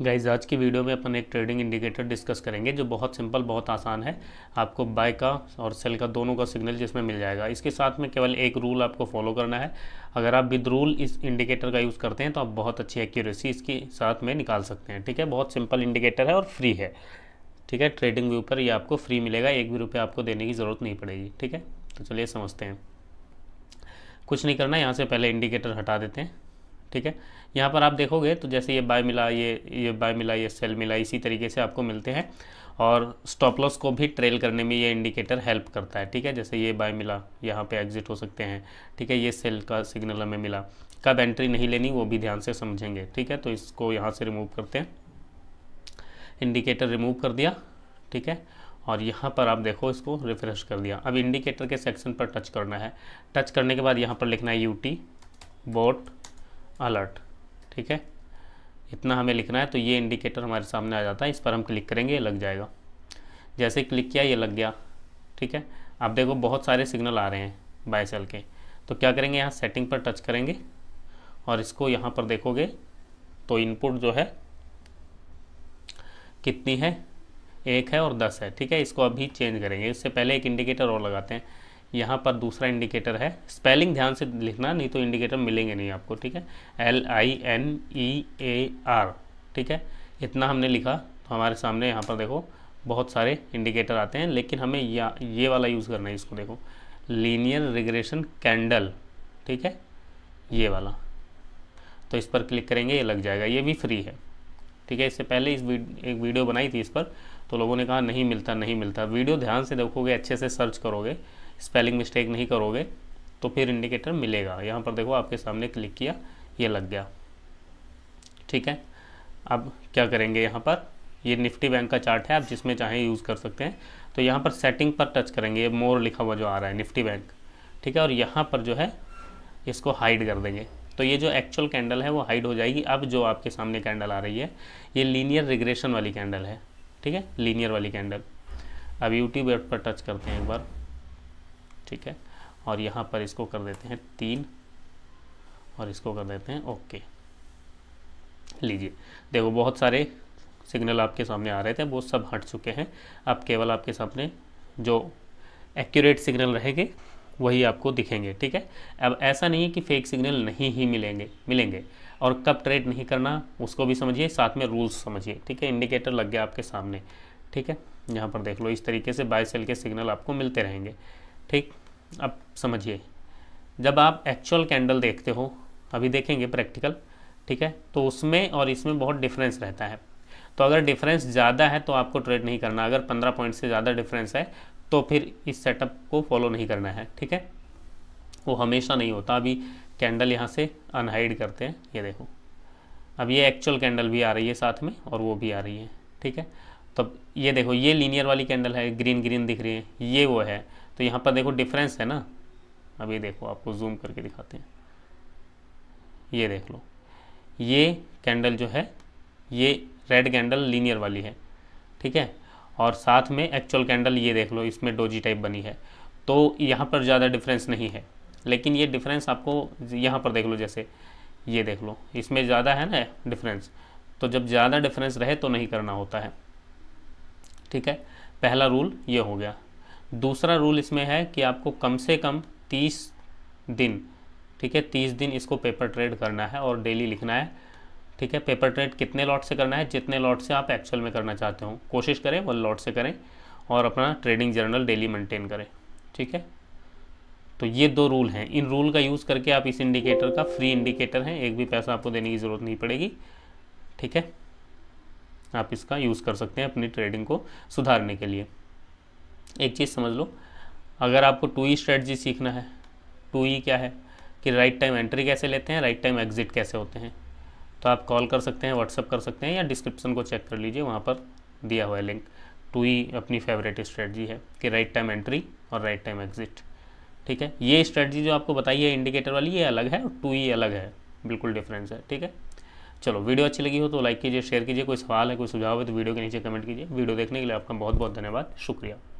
guys आज की video में अपन एक ट्रेडिंग इंडिकेटर डिस्कस करेंगे जो बहुत सिंपल बहुत आसान है आपको बाय का और सेल का दोनों का सिग्नल जिसमें मिल जाएगा इसके साथ में केवल एक रूल आपको फॉलो करना है अगर आप विद रूल इस इंडिकेटर का यूज़ करते हैं तो आप बहुत अच्छी एक्यूरेसी इसके साथ में निकाल सकते हैं ठीक है बहुत सिंपल इंडिकेटर है और फ्री है ठीक है ट्रेडिंग व्यू पर ये आपको फ्री मिलेगा एक भी रुपये आपको देने की ज़रूरत नहीं पड़ेगी ठीक है तो चलिए समझते हैं कुछ नहीं करना यहाँ से पहले इंडिकेटर हटा देते हैं ठीक है यहाँ पर आप देखोगे तो जैसे ये बाय मिला ये ये बाय मिला ये सेल मिला इसी तरीके से आपको मिलते हैं और स्टॉप लॉस को भी ट्रेल करने में ये इंडिकेटर हेल्प करता है ठीक है जैसे ये बाय मिला यहाँ पे एग्जिट हो सकते हैं ठीक है ये सेल का सिग्नल हमें मिला कब एंट्री नहीं लेनी वो भी ध्यान से समझेंगे ठीक है तो इसको यहाँ से रिमूव करते हैं इंडिकेटर रिमूव कर दिया ठीक है और यहाँ पर आप देखो इसको रिफ्रेश कर दिया अब इंडिकेटर के सेक्शन पर टच करना है टच करने के बाद यहाँ पर लिखना है यू टी अलर्ट ठीक है इतना हमें लिखना है तो ये इंडिकेटर हमारे सामने आ जाता है इस पर हम क्लिक करेंगे ये लग जाएगा जैसे क्लिक किया ये लग गया ठीक है आप देखो बहुत सारे सिग्नल आ रहे हैं बाय सेल के तो क्या करेंगे यहाँ सेटिंग पर टच करेंगे और इसको यहाँ पर देखोगे तो इनपुट जो है कितनी है एक है और दस है ठीक है इसको अभी चेंज करेंगे इससे पहले एक इंडिकेटर और लगाते हैं यहाँ पर दूसरा इंडिकेटर है स्पेलिंग ध्यान से लिखना नहीं तो इंडिकेटर मिलेंगे नहीं आपको ठीक है L I N E A R ठीक है इतना हमने लिखा तो हमारे सामने यहाँ पर देखो बहुत सारे इंडिकेटर आते हैं लेकिन हमें या ये वाला यूज़ करना है इसको देखो लीनियर रिग्रेशन कैंडल ठीक है ये वाला तो इस पर क्लिक करेंगे ये लग जाएगा ये भी फ्री है ठीक है इससे पहले इस एक वीडियो बनाई थी इस पर तो लोगों ने कहा नहीं मिलता नहीं मिलता वीडियो ध्यान से देखोगे अच्छे से सर्च करोगे स्पेलिंग मिस्टेक नहीं करोगे तो फिर इंडिकेटर मिलेगा यहाँ पर देखो आपके सामने क्लिक किया ये लग गया ठीक है अब क्या करेंगे यहाँ पर ये निफ्टी बैंक का चार्ट है आप जिसमें चाहें यूज़ कर सकते हैं तो यहाँ पर सेटिंग पर टच करेंगे ये मोर लिखा हुआ जो आ रहा है निफ्टी बैंक ठीक है और यहाँ पर जो है इसको हाइड कर देंगे तो ये जो एक्चुअल कैंडल है वो हाइड हो जाएगी अब जो आपके सामने कैंडल आ रही है ये लीनियर रिग्रेशन वाली कैंडल है ठीक है लीनियर वाली कैंडल अब यूट्यूब ऐप पर टच करते हैं एक बार ठीक है और यहाँ पर इसको कर देते हैं तीन और इसको कर देते हैं ओके लीजिए देखो बहुत सारे सिग्नल आपके सामने आ रहे थे वो सब हट चुके हैं अब केवल आपके सामने जो एक्यूरेट सिग्नल रहेंगे वही आपको दिखेंगे ठीक है अब ऐसा नहीं है कि फेक सिग्नल नहीं ही मिलेंगे मिलेंगे और कब ट्रेड नहीं करना उसको भी समझिए साथ में रूल्स समझिए ठीक है इंडिकेटर लग गया आपके सामने ठीक है यहाँ पर देख लो इस तरीके से बाय सेल के सिग्नल आपको मिलते रहेंगे ठीक अब समझिए जब आप एक्चुअल कैंडल देखते हो अभी देखेंगे प्रैक्टिकल ठीक है तो उसमें और इसमें बहुत डिफरेंस रहता है तो अगर डिफरेंस ज़्यादा है तो आपको ट्रेड नहीं करना अगर पंद्रह पॉइंट से ज़्यादा डिफरेंस है तो फिर इस सेटअप को फॉलो नहीं करना है ठीक है वो हमेशा नहीं होता अभी कैंडल यहाँ से अनहाइड करते हैं ये देखो अब ये एक्चुअल कैंडल भी आ रही है साथ में और वो भी आ रही है ठीक है तब ये देखो ये लीनियर वाली कैंडल है ग्रीन ग्रीन दिख रही है ये वो है तो यहाँ पर देखो डिफरेंस है ना अभी देखो आपको जूम करके दिखाते हैं ये देख लो ये कैंडल जो है ये रेड कैंडल लीनियर वाली है ठीक है और साथ में एक्चुअल कैंडल ये देख लो इसमें डोजी टाइप बनी है तो यहाँ पर ज़्यादा डिफरेंस नहीं है लेकिन ये डिफरेंस आपको यहाँ पर देख लो जैसे ये देख लो इसमें ज़्यादा है ना डिफरेंस तो जब ज़्यादा डिफरेंस रहे तो नहीं करना होता है ठीक है पहला रूल ये हो गया दूसरा रूल इसमें है कि आपको कम से कम तीस दिन ठीक है तीस दिन इसको पेपर ट्रेड करना है और डेली लिखना है ठीक है पेपर ट्रेड कितने लॉट से करना है जितने लॉट से आप एक्चुअल में करना चाहते हो कोशिश करें वन लॉट से करें और अपना ट्रेडिंग जर्नल डेली मेंटेन करें ठीक है तो ये दो रूल हैं इन रूल का यूज़ करके आप इस इंडिकेटर का फ्री इंडिकेटर हैं एक भी पैसा आपको देने की ज़रूरत नहीं पड़ेगी ठीक है आप इसका यूज़ कर सकते हैं अपनी ट्रेडिंग को सुधारने के लिए एक चीज़ समझ लो अगर आपको टू ई स्ट्रेटजी सीखना है टू ई e क्या है कि राइट टाइम एंट्री कैसे लेते हैं राइट टाइम एग्जिट कैसे होते हैं तो आप कॉल कर सकते हैं व्हाट्सअप कर सकते हैं या डिस्क्रिप्शन को चेक कर लीजिए वहाँ पर दिया हुआ है लिंक टू ई अपनी फेवरेट स्ट्रेटजी है कि राइट टाइम एंट्री और राइट टाइम एग्जिट ठीक है ये स्ट्रेटजी जो आपको बताई है इंडिकेटर वाली ये अलग है और टू ई e अलग है बिल्कुल डिफरेंस है ठीक है चलो वीडियो अच्छी लगी हो तो लाइक कीजिए शेयर कीजिए कोई सवाल है कोई सुझाव है तो वीडियो के नीचे कमेंट कीजिए वीडियो देखने के लिए आपका बहुत बहुत धन्यवाद शुक्रिया